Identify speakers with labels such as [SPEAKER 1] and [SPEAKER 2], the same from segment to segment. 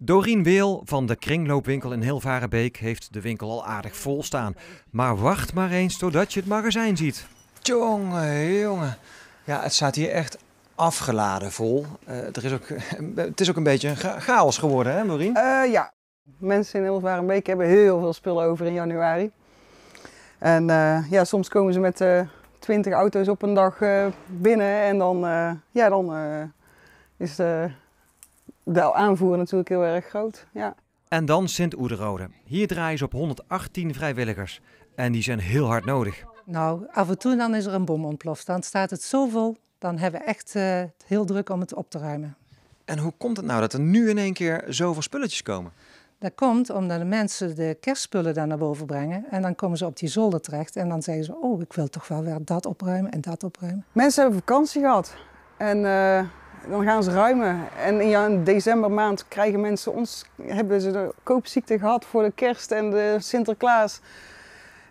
[SPEAKER 1] Dorien Weel van de kringloopwinkel in Hilvarenbeek heeft de winkel al aardig vol staan. Maar wacht maar eens totdat je het magazijn ziet. Jongen, jongen. Ja, het staat hier echt afgeladen vol. Eh, er is ook, eh, het is ook een beetje een chaos geworden, hè Dorien? Eh, ja,
[SPEAKER 2] mensen in Hilvarenbeek hebben heel veel spullen over in januari. En ja, soms komen ze met twintig auto's op een dag binnen en dan, ja, dan is de
[SPEAKER 3] wel aanvoeren natuurlijk heel erg groot. Ja.
[SPEAKER 1] En dan Sint-Oederode. Hier draaien ze op 118 vrijwilligers. En die zijn heel hard nodig.
[SPEAKER 3] Nou, af en toe dan is er een bom ontploft. Dan staat het zoveel. Dan hebben we echt eh, heel druk om het op te ruimen. En hoe komt het nou
[SPEAKER 1] dat er nu in één keer zoveel spulletjes komen?
[SPEAKER 3] Dat komt omdat de mensen de kerstspullen daar naar boven brengen. En dan komen ze op die zolder terecht. En dan zeggen ze, oh, ik wil toch wel weer dat opruimen en dat opruimen. Mensen hebben vakantie gehad. En eh, dan gaan ze ruimen. En in, ja,
[SPEAKER 2] decembermaand krijgen mensen ons, hebben ze de koopziekte gehad voor de kerst en de Sinterklaas.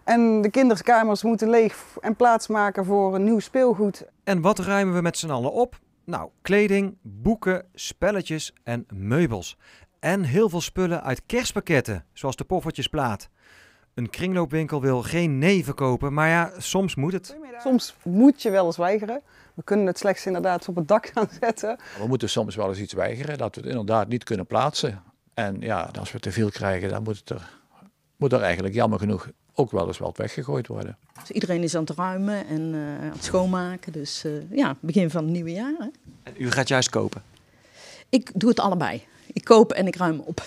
[SPEAKER 2] En de kinderkamers moeten leeg en plaatsmaken voor een nieuw speelgoed.
[SPEAKER 1] En wat ruimen we met z'n allen op? Nou, kleding, boeken, spelletjes en meubels. En heel veel spullen uit kerstpakketten, zoals de poffertjesplaat. Een kringloopwinkel wil geen nee verkopen, maar ja, soms moet het. Soms moet je wel eens weigeren. We kunnen het slechts inderdaad op het dak gaan zetten.
[SPEAKER 4] We moeten soms wel eens iets weigeren dat we het inderdaad niet kunnen plaatsen. En ja, als we te veel krijgen, dan moet, het er, moet er eigenlijk jammer genoeg ook wel eens wat weggegooid worden.
[SPEAKER 3] Dus iedereen is aan het ruimen en eh, aan het schoonmaken. Dus eh, ja, begin van het nieuwe jaar. Hè?
[SPEAKER 4] En u gaat juist kopen?
[SPEAKER 3] Ik doe het allebei. Ik koop en ik ruim op.